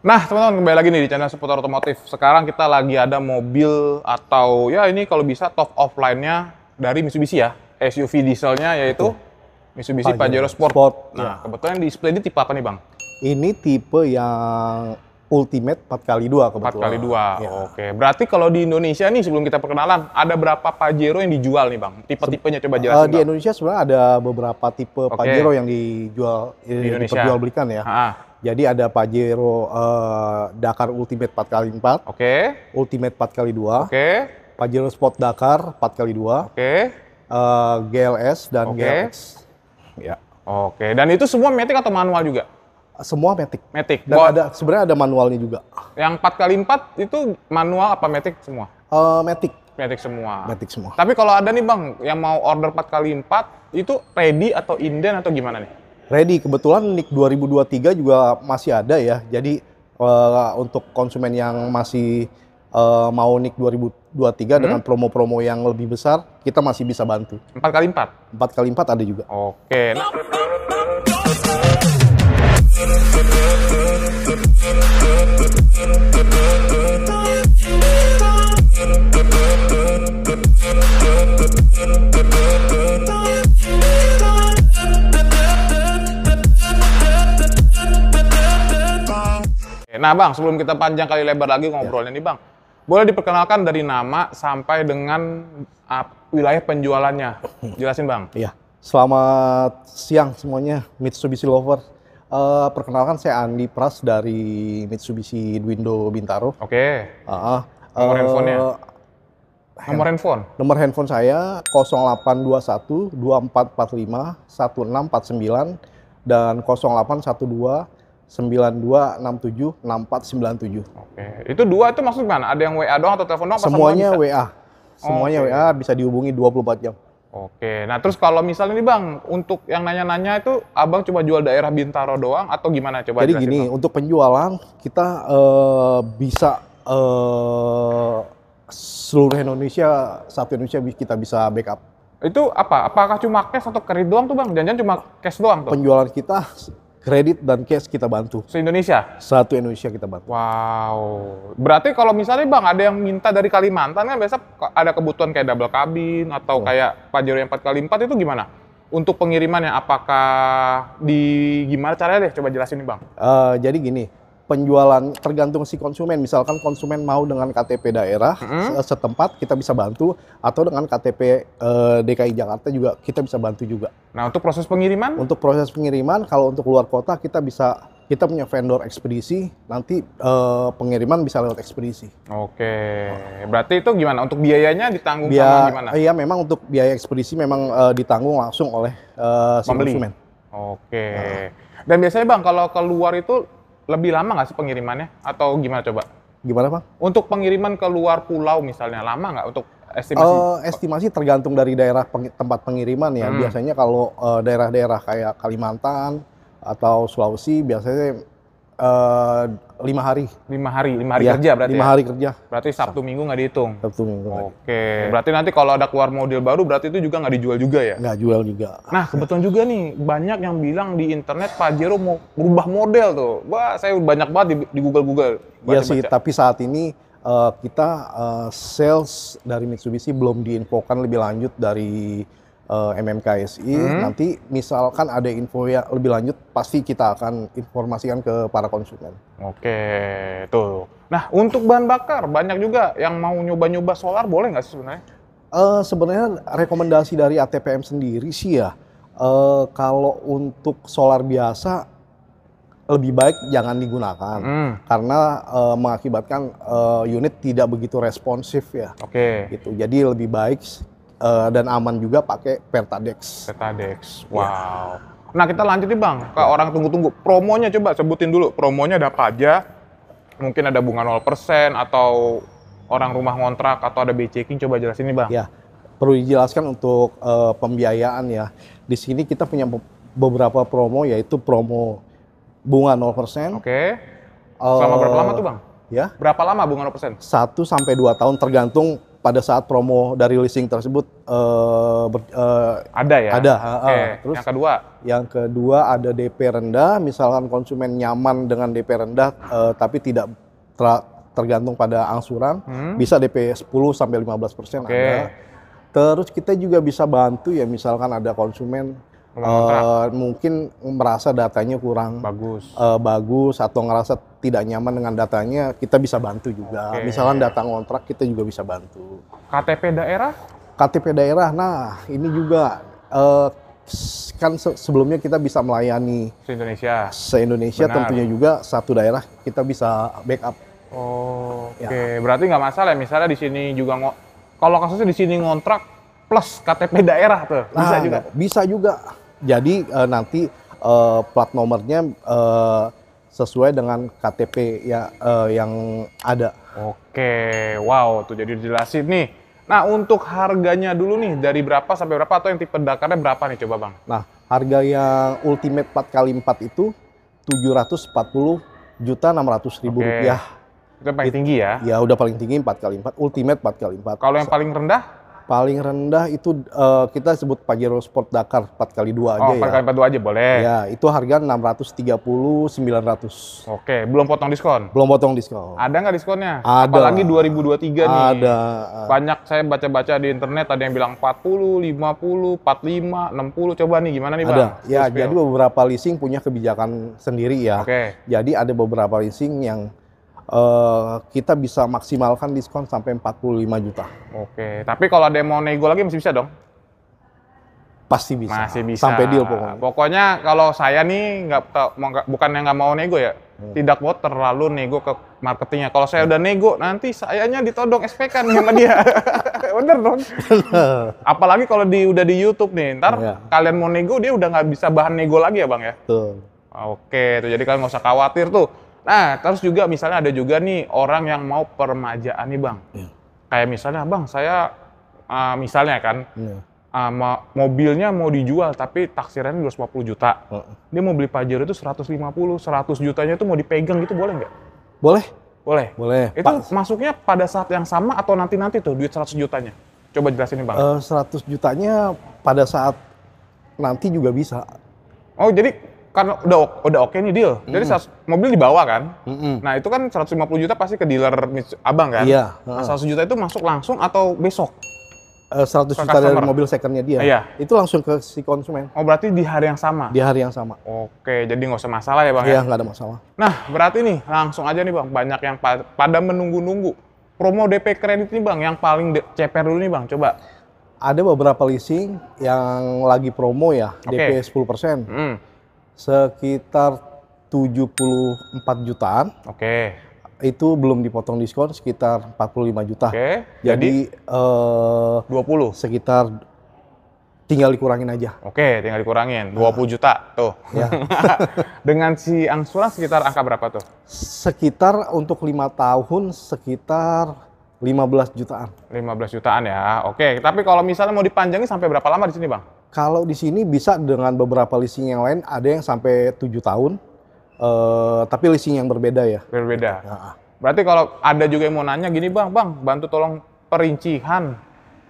Nah, teman-teman kembali lagi nih di channel seputar otomotif. Sekarang kita lagi ada mobil atau ya ini kalau bisa top offline-nya dari Mitsubishi ya. SUV dieselnya yaitu Mitsubishi Pajero, Pajero Sport. Sport. Nah, ya. kebetulan yang display ini tipe apa nih, Bang? Ini tipe yang Ultimate 4x2 kebetulan. 4x2. Ya. Oke. Berarti kalau di Indonesia nih sebelum kita perkenalan, ada berapa Pajero yang dijual nih, Bang? Tipe-tipenya coba eh, jelasin. Uh, di Indonesia sebenarnya ada beberapa tipe okay. Pajero yang dijual eh, di Indonesia. diperjualbelikan ya. Ha ah. -ha jadi ada Pajero uh, Dakar Ultimate 4x4. Oke. Okay. Ultimate 4x2. Oke. Okay. Pajero Sport Dakar 4x2. Oke. Okay. Uh, eh, GLS dan okay. GLS. Ya. Oke, okay. dan itu semua metik atau manual juga? Semua metik. Metik. Dan Buat... ada sebenarnya ada manualnya juga. Yang 4x4 itu manual apa metik semua? Uh, metik. Metik semua. Metik semua. Tapi kalau ada nih Bang yang mau order 4x4 itu ready atau inden atau gimana nih? ready. Kebetulan NIK 2023 juga masih ada ya. Jadi uh, untuk konsumen yang masih uh, mau NIK 2023 hmm? dengan promo-promo yang lebih besar, kita masih bisa bantu. 4 kali 4? 4 kali 4 ada juga. Oke. Okay. Nah bang, sebelum kita panjang kali lebar lagi iya. ngobrolnya ya. nih bang, boleh diperkenalkan dari nama sampai dengan wilayah penjualannya. Jelasin bang. Iya. Selamat siang semuanya Mitsubishi Lover. Uh, perkenalkan saya Andi Pras dari Mitsubishi Dwindo Bintaro. Oke. Okay. Uh, uh, nomor uh, handphonenya? Hand nomor handphone? Nomor handphone saya 0821 2445 1649 dan 0812 sembilan dua enam tujuh sembilan tujuh Oke. Itu dua itu maksud mana? Ada yang WA doang atau telepon doang? Semuanya bisa? WA. Semuanya okay. WA bisa dihubungi dua puluh empat jam. Oke. Nah, terus kalau misalnya nih Bang, untuk yang nanya-nanya itu Abang cuma jual daerah Bintaro doang atau gimana coba Jadi gini, untuk penjualan kita uh, bisa uh, seluruh Indonesia, satu Indonesia kita bisa backup. Itu apa? Apakah cuma cash atau kredit doang tuh Bang? jangan cuma cash doang tuh? Penjualan kita kredit dan cash kita bantu. Se Indonesia? Satu Indonesia kita bantu. Wow. Berarti kalau misalnya Bang ada yang minta dari Kalimantan kan biasa ada kebutuhan kayak double cabin atau oh. kayak Pajero yang kali kali empat itu gimana? Untuk pengiriman pengirimannya apakah di gimana caranya deh coba jelasin nih Bang. Uh, jadi gini, penjualan tergantung si konsumen. Misalkan konsumen mau dengan KTP daerah hmm? setempat kita bisa bantu atau dengan KTP eh, DKI Jakarta juga kita bisa bantu juga. Nah, untuk proses pengiriman? Untuk proses pengiriman kalau untuk luar kota kita bisa kita punya vendor ekspedisi, nanti eh, pengiriman bisa lewat ekspedisi. Oke, berarti itu gimana? Untuk biayanya ditanggung Biaya, gimana? Iya, memang untuk biaya ekspedisi memang eh, ditanggung langsung oleh eh, si konsumen. Oke. Nah. Dan biasanya bang, kalau keluar itu lebih lama nggak sih pengirimannya atau gimana coba? Gimana pak? Untuk pengiriman ke luar pulau misalnya lama nggak untuk estimasi? Uh, estimasi tergantung dari daerah peng, tempat pengiriman ya. Hmm. Biasanya kalau daerah daerah-daerah kayak Kalimantan atau Sulawesi biasanya Eh, lima hari. Lima hari, lima hari ya, kerja berarti. Lima ya? hari kerja. Berarti Sabtu Minggu nggak dihitung. Sabtu Minggu. Oke. Okay. Iya. Berarti nanti kalau ada keluar model baru, berarti itu juga nggak dijual juga ya? Nggak jual juga. Nah kebetulan juga nih banyak yang bilang di internet Pajero mau berubah model tuh. Wah saya banyak banget di, di Google Google. Iya sih, tapi saat ini uh, kita uh, sales dari Mitsubishi belum diinfokan lebih lanjut dari uh, eh, MMKSI hmm. nanti misalkan ada info yang lebih lanjut pasti kita akan informasikan ke para konsumen. Oke, tuh. Nah, untuk bahan bakar banyak juga yang mau nyoba-nyoba solar boleh nggak sih sebenarnya? Uh, sebenarnya rekomendasi dari ATPM sendiri sih ya, uh, kalau untuk solar biasa lebih baik jangan digunakan hmm. karena uh, mengakibatkan uh, unit tidak begitu responsif ya. Oke. Okay. Gitu. Jadi lebih baik uh, dan aman juga pakai Pertadex. Pertadex. Iya. Wow. Ya. Nah, kita lanjut nih Bang ke orang tunggu-tunggu. Promonya coba sebutin dulu. Promonya ada apa aja? Mungkin ada bunga 0% atau orang rumah ngontrak atau ada beceking coba jelasin nih Bang. Ya. Perlu dijelaskan untuk uh, pembiayaan ya. Di sini kita punya beberapa promo yaitu promo bunga 0%. Oke. Eh, Selama uh, berapa lama tuh Bang? Ya. Berapa lama bunga 0%? 1 sampai 2 tahun tergantung pada saat promo dari leasing tersebut uh, ber, uh, ada ya. Ada. Okay. Uh, terus yang kedua, yang kedua ada DP rendah. Misalkan konsumen nyaman dengan DP rendah, uh, tapi tidak ter, tergantung pada angsuran, hmm. bisa DP 10 sampai 15 persen okay. ada. Terus kita juga bisa bantu ya misalkan ada konsumen Uh, mungkin merasa datanya kurang bagus, uh, bagus atau ngerasa tidak nyaman dengan datanya, kita bisa bantu juga. Okay. Misalnya data kontrak kita juga bisa bantu. KTP daerah? KTP daerah, nah ini juga uh, kan se sebelumnya kita bisa melayani se Indonesia, se Indonesia tentunya juga satu daerah kita bisa backup. Oh, Oke, okay. ya. berarti nggak masalah. Ya, misalnya di sini juga kalau kasusnya di sini ngontrak plus KTP daerah tuh bisa nah, juga. Bisa juga jadi uh, nanti uh, plat nomornya uh, sesuai dengan KTP ya uh, yang ada. Oke, wow, tuh jadi dijelasin nih. Nah, untuk harganya dulu nih dari berapa sampai berapa atau yang tipe Dakarnya berapa nih coba, Bang? Nah, harga yang ultimate 4 kali 4 itu 740 juta 600 ribu rupiah. Itu paling tinggi ya? Ya, udah paling tinggi 4 kali 4 ultimate 4 kali 4 Kalau yang paling rendah? Paling rendah itu uh, kita sebut Pajero Sport Dakar 4x2 aja oh, 4x4 ya. 4 x 2 aja boleh. Ya, itu harga 630 900. Oke, belum potong diskon. Belum potong diskon. Ada nggak diskonnya? Ada. Apalagi 2023 ada. nih. Ada. Banyak saya baca-baca di internet ada yang bilang 40, 50, 45, 60. Coba nih gimana nih, Bang? Ada. Ya, Spill. jadi beberapa leasing punya kebijakan sendiri ya. Oke. Jadi ada beberapa leasing yang Eh, kita bisa maksimalkan diskon sampai 45 juta. Oke, tapi kalau ada yang mau nego lagi masih bisa dong? Pasti bisa. Masih bisa. Sampai deal pokoknya. Pokoknya kalau saya nih nggak bukan yang nggak mau nego ya, hmm. tidak mau terlalu nego ke marketingnya. Kalau saya hmm. udah nego, nanti sayanya ditodong SPK nih sama dia. Bener dong. Apalagi kalau di udah di YouTube nih, ntar ya. kalian mau nego dia udah nggak bisa bahan nego lagi ya bang ya. Betul. Oke, tuh jadi kalian nggak usah khawatir tuh Nah, terus juga misalnya ada juga nih orang yang mau permajaan nih bang. Ya. Kayak misalnya bang, saya uh, misalnya kan ya. uh, mobilnya mau dijual tapi taksirannya 250 juta. Uh. Dia mau beli Pajero itu 150, 100 jutanya itu mau dipegang gitu boleh nggak? Boleh. Boleh. Boleh. Itu pa masuknya pada saat yang sama atau nanti-nanti tuh duit 100 jutanya? Coba jelasin nih bang. Uh, eh, 100 jutanya pada saat nanti juga bisa. Oh jadi karena udah udah oke nih deal. Jadi mm -hmm. mobil dibawa kan. Mm -hmm. Nah, itu kan 150 juta pasti ke dealer Abang kan? Iya. Uh. Nah, 100 juta itu masuk langsung atau besok? Uh, eh, 100 juta customer. dari mobil secondnya dia. Iya. Itu langsung ke si konsumen. Oh, berarti di hari yang sama. Di hari yang sama. Oke, jadi nggak usah masalah ya, Bang. Ya? Iya, nggak ada masalah. Nah, berarti nih langsung aja nih, Bang. Banyak yang pada menunggu-nunggu. Promo DP kredit nih, Bang, yang paling ceper dulu nih, Bang. Coba ada beberapa leasing yang lagi promo ya, okay. DP 10%. Hmm sekitar 74 jutaan. Oke. Okay. Itu belum dipotong diskon sekitar 45 juta. Oke. Okay. Jadi, Jadi eh, uh, 20 sekitar tinggal dikurangin aja. Oke, tinggal dikurangin. 20 uh, nah. juta tuh. Ya. Dengan si angsuran sekitar angka berapa tuh? Sekitar untuk lima tahun sekitar 15 jutaan. 15 jutaan ya. Oke, tapi kalau misalnya mau dipanjangin sampai berapa lama di sini, Bang? Kalau di sini bisa dengan beberapa leasing yang lain, ada yang sampai tujuh tahun, uh, tapi leasing yang berbeda ya. Berbeda. Ya. Berarti kalau ada juga yang mau nanya gini bang, bang bantu tolong perincian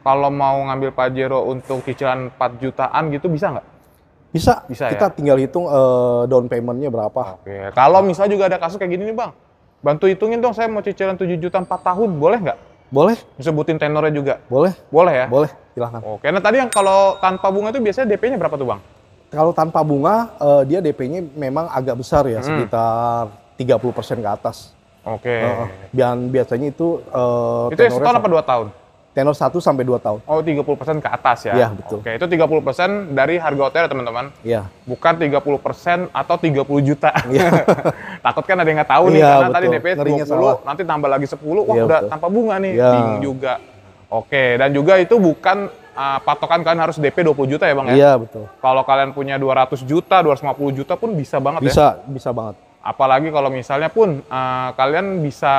kalau mau ngambil Pajero untuk cicilan 4 jutaan gitu bisa nggak? Bisa. Bisa Kita ya? tinggal hitung uh, down paymentnya berapa. Oke. Kalau misal juga ada kasus kayak gini nih bang, bantu hitungin dong saya mau cicilan tujuh juta empat tahun, boleh nggak? Boleh. Sebutin tenornya juga? Boleh. Boleh ya? Boleh silahkan. Oke, nah tadi yang kalau tanpa bunga itu biasanya DP-nya berapa tuh Bang? Kalau tanpa bunga, uh, dia DP-nya memang agak besar ya, hmm. sekitar 30% ke atas. Oke. Okay. Uh, biasanya itu uh, Itu yang setahun apa dua tahun? Tenor 1 sampai 2 tahun. Oh, 30% ke atas ya? Iya, betul. Oke, itu 30% dari harga hotel teman-teman? Iya. Bukan 30% atau 30 juta. Iya. Takut kan ada yang nggak tahu ya, nih, iya, karena betul. tadi DP 20, nanti tambah lagi 10, wah ya, udah betul. tanpa bunga nih, ya. bingung juga. Oke, dan juga itu bukan uh, patokan kalian harus DP 20 juta ya Bang ya? Iya, betul. Kalau kalian punya 200 juta, 250 juta pun bisa banget bisa, ya? Bisa, bisa banget. Apalagi kalau misalnya pun uh, kalian bisa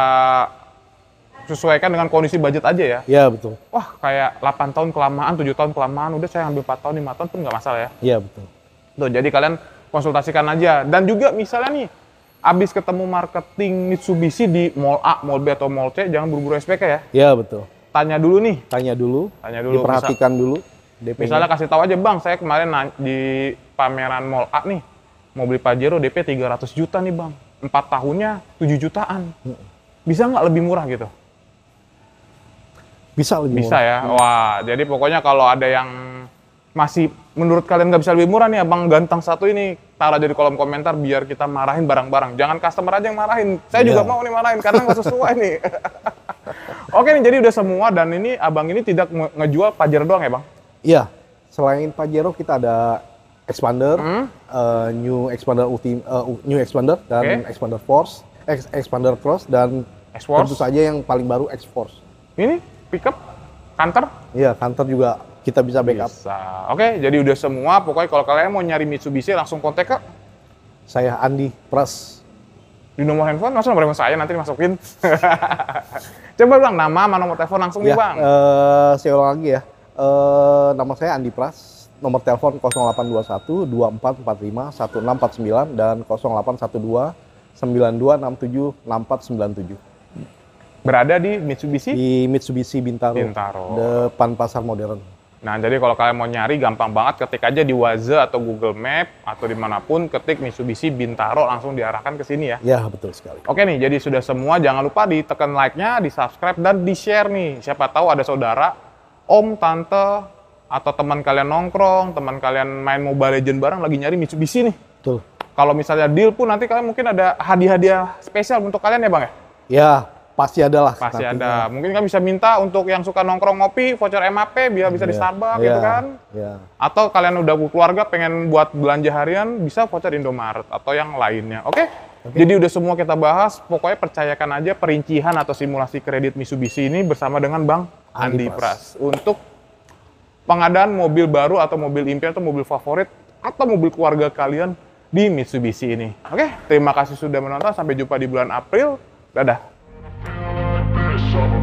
sesuaikan dengan kondisi budget aja ya. Iya betul. Wah kayak 8 tahun kelamaan, 7 tahun kelamaan, udah saya ambil 4 tahun, 5 tahun pun nggak masalah ya. Iya betul. Tuh, jadi kalian konsultasikan aja. Dan juga misalnya nih, abis ketemu marketing Mitsubishi di Mall A, Mall B, atau Mall C, jangan buru-buru SPK ya. Iya betul tanya dulu nih. Tanya dulu. Tanya dulu. perhatikan dulu. DP Misalnya kasih tahu aja bang, saya kemarin di pameran Mall A nih mau beli Pajero DP 300 juta nih bang, empat tahunnya 7 jutaan, bisa nggak lebih murah gitu? Bisa lebih bisa murah. ya, wah jadi pokoknya kalau ada yang masih menurut kalian nggak bisa lebih murah nih abang ganteng satu ini taruh aja di kolom komentar biar kita marahin barang-barang jangan customer aja yang marahin saya yeah. juga iya. mau nih marahin karena nggak sesuai nih Oke nih, jadi udah semua dan ini abang ini tidak ngejual Pajero doang ya bang? Iya, selain Pajero kita ada Expander, hmm? uh, New Expander Ultim, eh, uh, New Expander dan okay. Expander Force, Ex Expander Cross dan tentu saja yang paling baru X-Force. Ini pickup, Canter? Iya, Canter juga kita bisa backup. Bisa. Oke, jadi udah semua. Pokoknya kalau kalian mau nyari Mitsubishi langsung kontak ke saya Andi Pras di nomor handphone langsung nomor handphone saya nanti dimasukin Coba bang, nama sama nomor telepon langsung ya, nih bang. Uh, saya ulang lagi ya. Uh, nama saya Andi Pras, nomor telepon 0821 2445 1649 dan 0812 9267 6497 berada di Mitsubishi di Mitsubishi Bintaro, Bintaro. depan pasar modern Nah, jadi kalau kalian mau nyari gampang banget ketik aja di Waze atau Google Map atau dimanapun ketik Mitsubishi Bintaro langsung diarahkan ke sini ya. Ya, betul sekali. Oke nih, jadi sudah semua. Jangan lupa ditekan like-nya, di-subscribe, dan di-share nih. Siapa tahu ada saudara, om, tante, atau teman kalian nongkrong, teman kalian main Mobile Legend bareng lagi nyari Mitsubishi nih. Betul. Kalau misalnya deal pun nanti kalian mungkin ada hadiah-hadiah spesial untuk kalian ya Bang ya? Ya, pasti ada lah. Pasti ada. Mungkin kan bisa minta untuk yang suka nongkrong ngopi voucher MAP biar bisa yeah. di Starbucks yeah. gitu kan. Yeah. Atau kalian udah keluarga pengen buat belanja harian bisa voucher Indomaret atau yang lainnya. Oke? Okay? Okay. Jadi udah semua kita bahas, pokoknya percayakan aja perincian atau simulasi kredit Mitsubishi ini bersama dengan Bang Andi, Andi Pras. Pras untuk pengadaan mobil baru atau mobil impian atau mobil favorit atau mobil keluarga kalian di Mitsubishi ini. Oke, okay? terima kasih sudah menonton. Sampai jumpa di bulan April. Dadah. summer.